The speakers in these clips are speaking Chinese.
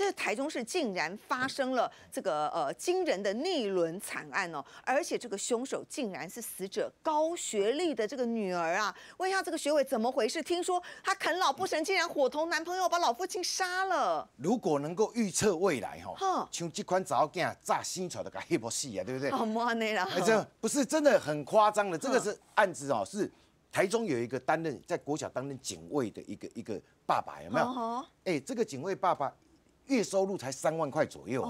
这台中市竟然发生了这个呃惊人的逆轮惨案哦，而且这个凶手竟然是死者高学历的这个女儿啊！问一下这个学委怎么回事？听说她啃老不成，竟然伙同男朋友把老父亲杀了。如果能够预测未来哈，像这款早践炸新潮的黑幕戏啊，对不对？好慢的啦，这不是真的很夸张的。这个是案子哦，是台中有一个担任在国小担任警卫的一个一个爸爸，有没有？哎，这个警卫爸爸。月收入才三万块左右，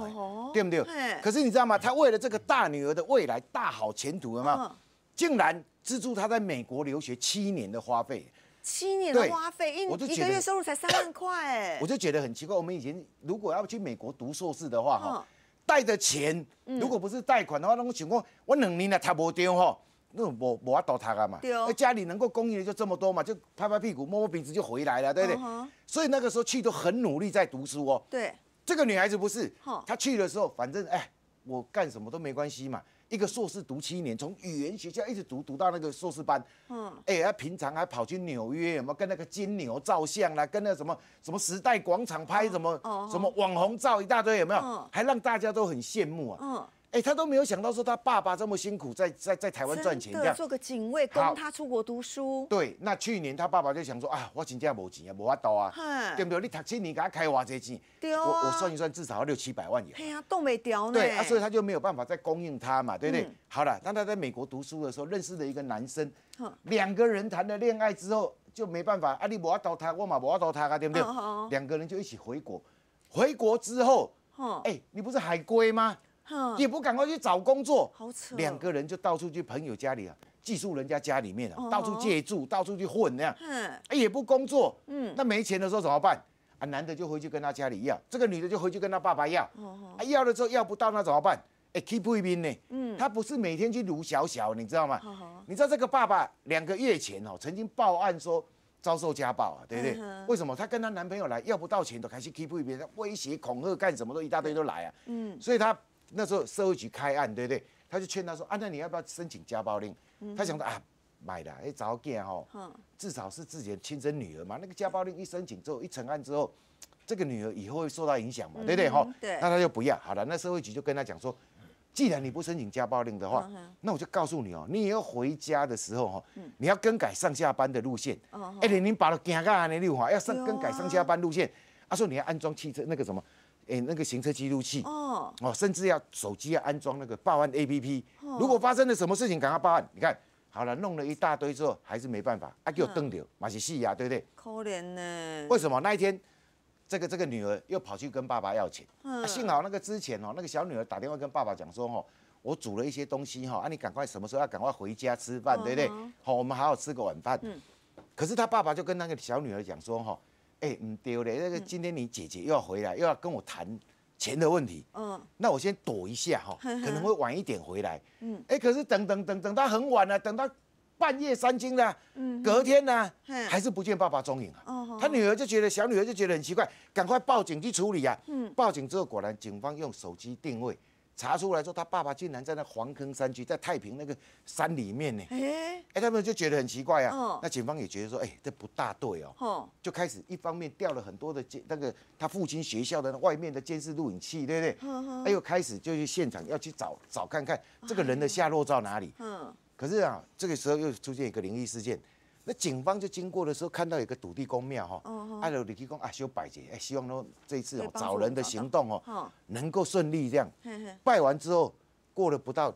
对不对？可是你知道吗？他为了这个大女儿的未来大好前途了吗？竟然资助他在美国留学七年的花费，七年的花费，一年一个月收入才三万块，哎，我就觉得很奇怪。我们以前如果要去美国读硕士的话，哈，带的钱，如果不是贷款的话，那种情况，我两年了他不丢哈。那种无无法多读啊嘛，对哦，家里能够供应的就这么多嘛，就拍拍屁股摸摸鼻子就回来了，对不对？所以那个时候去都很努力在读书哦。对，这个女孩子不是，她去的时候反正哎，我干什么都没关系嘛。一个硕士读七年，从语言学校一直读读到那个硕士班。嗯，哎，她平常还跑去纽约，有没有跟那个金牛照相啦？跟那什么什么时代广场拍什么什么网红照一大堆，有没有？还让大家都很羡慕啊。嗯。哎，他都没有想到说他爸爸这么辛苦，在在在台湾赚钱，做个警卫供他出国读书。对，那去年他爸爸就想说啊，我请假没钱啊，无法到啊，对不对？你读青年给他开哇这些钱，我我算一算，至少要六七百万也。哎呀，冻没雕呢。对啊，所以他就没有办法再供应他嘛，对不对？好了，当他在美国读书的时候，认识了一个男生，两个人谈了恋爱之后，就没办法啊，你无法到他，我嘛无法到他，啊，对不对？两个人就一起回国，回国之后，哎，你不是海归吗？也不赶快去找工作，好扯。两个人就到处去朋友家里啊，寄宿人家家里面啊，到处借住，到处去混那样。嗯，也不工作，嗯，那没钱的时候怎么办？啊，男的就回去跟他家里要，这个女的就回去跟他爸爸要。哦哦。要了之后要不到那怎么办？哎，keep 一边呢？嗯，他不是每天去撸小小，你知道吗？你知道这个爸爸两个月前哦，曾经报案说遭受家暴啊，对不对？为什么？她跟她男朋友来要不到钱，都开始 keep 一边，威胁恐吓干什么都一大堆都来啊。嗯。所以他。那时候社会局开案，对不对？他就劝他说：“啊，那你要不要申请家暴令？”他想到啊，买的，哎，早见哦，至少是自己的亲生女儿嘛。那个家暴令一申请之后，一成案之后，这个女儿以后会受到影响嘛，对不对哈？那他就不要。好了，那社会局就跟他讲说：“既然你不申请家暴令的话，那我就告诉你哦，你要回家的时候哈，你要更改上下班的路线。哎，你把了惊咖安六华要上更改上下班路线。他说你要安装汽车那个什么？”哎，那个行车记录器，哦哦，甚至要手机要安装那个报案 A P P，如果发生了什么事情，赶快报案。你看，好了，弄了一大堆之后，还是没办法，啊，给我拘掉，马来西呀，对不对？可怜呢。为什么那一天，这个这个女儿又跑去跟爸爸要钱？幸好那个之前哦，那个小女儿打电话跟爸爸讲说哦，我煮了一些东西哈，啊你赶快什么时候要赶快回家吃饭，对不对？好，我们好好吃个晚饭。可是他爸爸就跟那个小女儿讲说哈。哎，唔对嘞，那个今天你姐姐又要回来，又要跟我谈钱的问题。嗯，那我先躲一下哈，可能会晚一点回来。嗯，哎，可是等等等等到很晚了，等到半夜三更了，嗯，隔天呢还是不见爸爸踪影啊。哦，他女儿就觉得小女儿就觉得很奇怪，赶快报警去处理啊。嗯，报警之后果然警方用手机定位。查出来说，他爸爸竟然在那黄坑山区，在太平那个山里面呢。哎，他们就觉得很奇怪啊。那警方也觉得说，哎，这不大对哦。哦，就开始一方面调了很多的监，那个他父亲学校的外面的监视录影器，对不对？他又开始就去现场要去找找看看这个人的下落到哪里。嗯。可是啊，这个时候又出现一个灵异事件。那警方就经过的时候，看到有个土地公庙哈，按照土地公啊修百节，哎，希望说这一次哦找人的行动哦能够顺利这样。拜完之后，过了不到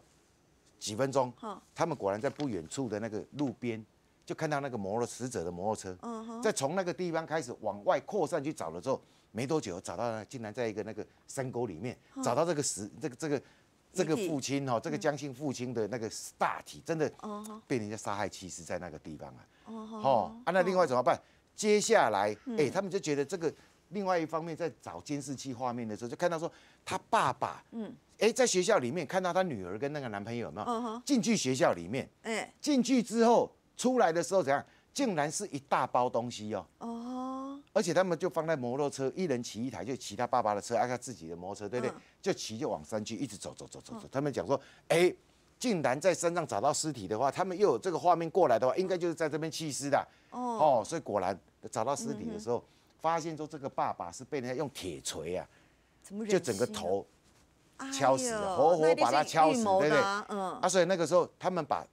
几分钟，他们果然在不远处的那个路边就看到那个摩托死者的摩托车，再从那个地方开始往外扩散去找的时候，没多久找到了，竟然在一个那个山沟里面找到这个死这个这个。这个父亲哈，这个江姓父亲的那个大体真的被人家杀害，其实在那个地方啊。哦啊，那另外怎么办？接下来，哎，他们就觉得这个另外一方面在找监视器画面的时候，就看到说他爸爸，嗯，哎，在学校里面看到他女儿跟那个男朋友有没有？进去学校里面，哎，进去之后出来的时候怎样？竟然是一大包东西哦，而且他们就放在摩托车，一人骑一台，就骑他爸爸的车，按他自己的摩托车，对不对？就骑就往山区一直走走走走走。他们讲说，哎，竟然在山上找到尸体的话，他们又有这个画面过来的话，应该就是在这边弃尸的。哦，所以果然找到尸体的时候，发现说这个爸爸是被人家用铁锤啊，就整个头敲死，活活把他敲死，对不对？嗯，啊，所以那个时候他们把。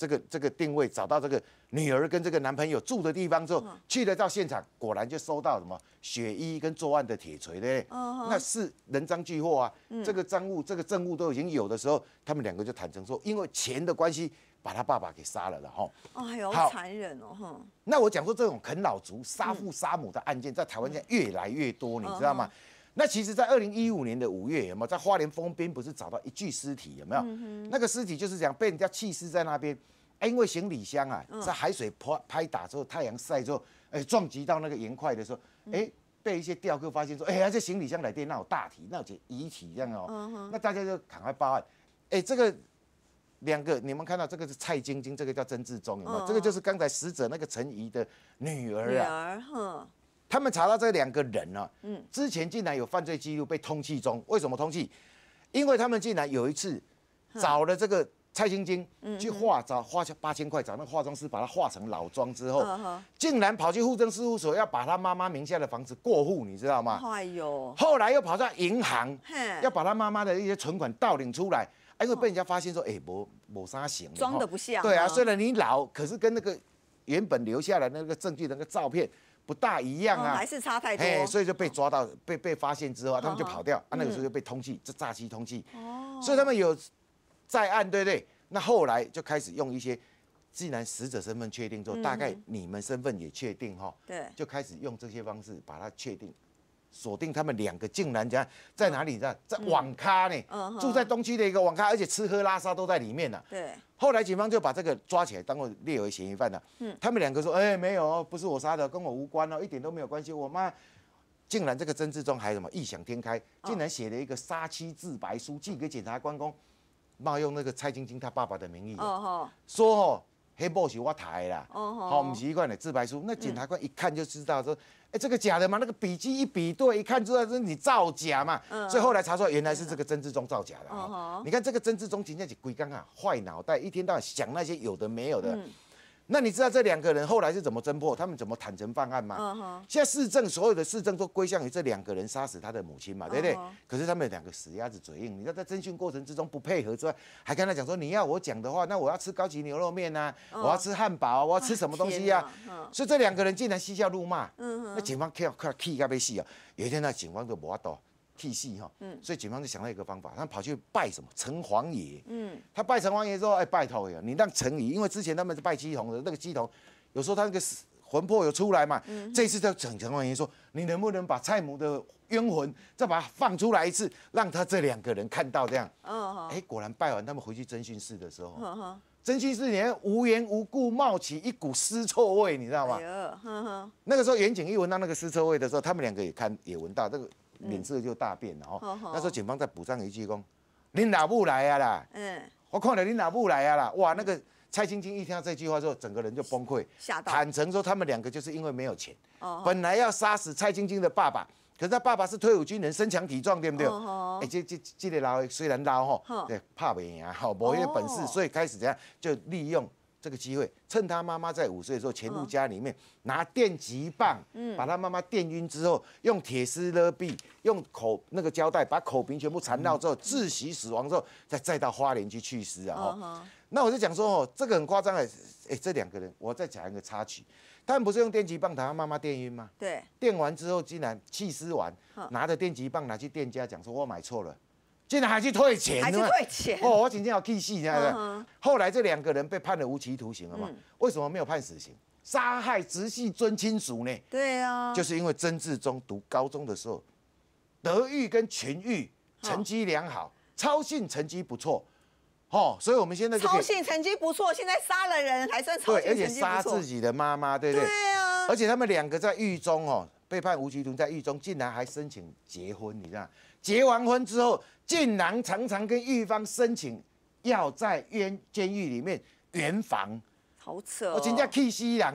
这个这个定位找到这个女儿跟这个男朋友住的地方之后，去了到现场，果然就收到什么血衣跟作案的铁锤，嘞。那是人赃俱获啊，这个赃物、这个证物都已经有的时候，他们两个就坦诚说，因为钱的关系，把他爸爸给杀了了哈。哦，好残忍哦，哈。那我讲说，这种啃老族杀父杀母的案件，在台湾现在越来越多，你知道吗？那其实，在二零一五年的五月有没有在花莲丰边不是找到一具尸体？有没有？那个尸体就是这样被人家弃尸在那边，哎，因为行李箱啊，在海水拍拍打之后，太阳晒之后，哎，撞击到那个岩块的时候，哎，被一些钓客发现说，哎，这行李箱来电那有大体，那有些遗体这样哦。那大家就赶快报案。哎，这个两个你们看到这个是蔡晶晶，这个叫曾志忠有没有？这个就是刚才死者那个陈怡的女儿。啊。女儿，哼。他们查到这两个人呢，嗯，之前竟然有犯罪记录被通缉中，为什么通缉？因为他们竟然有一次，找了这个蔡晶晶，去化妆，花八千块找那个化妆师，把她化成老妆之后，竟然跑去户政事务所要把他妈妈名下的房子过户，你知道吗？哎呦，后来又跑到银行，要把他妈妈的一些存款盗领出来，哎，因为被人家发现说，哎，抹抹啥型，装的不像，对啊，虽然你老，可是跟那个原本留下来的那个证据那个照片。不大一样啊，还是差太多，所以就被抓到，被被发现之后，他们就跑掉。啊，那个时候就被通缉，这诈欺通缉。哦，所以他们有在案，对不对？那后来就开始用一些，既然死者身份确定之后，大概你们身份也确定哈，对，就开始用这些方式把它确定。锁定他们两个，竟然在在哪里呢？在网咖呢，住在东区的一个网咖，而且吃喝拉撒都在里面呢。对。后来警方就把这个抓起来，当做列为嫌疑犯了。嗯。他们两个说：“哎，没有，不是我杀的，跟我无关哦，一点都没有关系。”我妈竟然这个争执中还什么异想天开，竟然写了一个杀妻自白书，寄给检察官公，冒用那个蔡晶晶他爸爸的名义哦哦，说哦黑暴是我抬啦，好唔习惯的自白书，那检察官一看就知道说。哎，这个假的嘛，那个笔记一比对，一看就知道是你造假嘛。所以后来查出来，原来是这个曾志忠造假的。你看这个曾志忠，今天直鬼刚啊，坏脑袋，一天到晚想那些有的没有的。那你知道这两个人后来是怎么侦破，他们怎么坦诚犯案吗？现在市政所有的市政都归向于这两个人杀死他的母亲嘛，对不对？可是他们两个死鸭子嘴硬，你看在侦讯过程之中不配合之外，还跟他讲说你要我讲的话，那我要吃高级牛肉面啊，我要吃汉堡啊，我要吃什么东西啊？所以这两个人竟然嬉笑怒骂，那警方看快气个要死啊！有一天那警方就摸到。替死哈，嗯，所以警方就想了一个方法，他跑去拜什么城隍爷，嗯，他拜城隍爷说，哎，拜托呀，你让城宇，因为之前他们是拜鸡童的，那个鸡童有时候他那个魂魄有出来嘛，嗯，这次他请城隍爷说，你能不能把蔡母的冤魂再把他放出来一次，让他这两个人看到这样，嗯哎，果然拜完，他们回去侦讯室的时候，侦讯室里面无缘无故冒起一股尸臭味，你知道吗？那个时候，远景一闻到那个尸臭味的时候，他们两个也看也闻到这个。脸色就大变了哦。那时候警方再补上一句：“工，你老不来呀啦。”嗯，我看了，你老不来呀啦。哇，那个蔡晶晶一听到这句话之后，整个人就崩溃，吓到。坦诚说，他们两个就是因为没有钱，本来要杀死蔡晶晶的爸爸，可是他爸爸是退伍军人，身强体壮，对不对？哦哦。哎，这这这个老虽然老吼，对，怕不赢啊，吼，没有本事，所以开始怎样就利用。这个机会，趁他妈妈在五岁的时候，潜入家里面，拿电击棒，嗯，把他妈妈电晕之后，用铁丝勒臂，用口那个胶带把口鼻全部缠绕之后，窒息死亡之后，再再到花莲去弃尸啊！哦，那我就讲说哦，这个很夸张哎，哎，这两个人，我再讲一个插曲，他们不是用电击棒把他妈妈电晕吗？对，电完之后竟然弃尸完，拿着电击棒拿去店家讲说我买错了。竟然还去退钱？还是退钱？哦，我今天要记细，你知道后来这两个人被判了无期徒刑了嘛？为什么没有判死刑？杀害直系尊亲属呢？对啊，就是因为曾志忠读高中的时候，德育跟群育成绩良好，超性成绩不错，哦，所以我们现在超性成绩不错，现在杀了人还算超性而且杀自己的妈妈，对不对？对啊，而且他们两个在狱中哦，被判无期徒，刑，在狱中竟然还申请结婚，你知道？结完婚之后，竟然常常跟狱方申请要在冤监狱里面圆房，好扯哦！我请假 K C 两。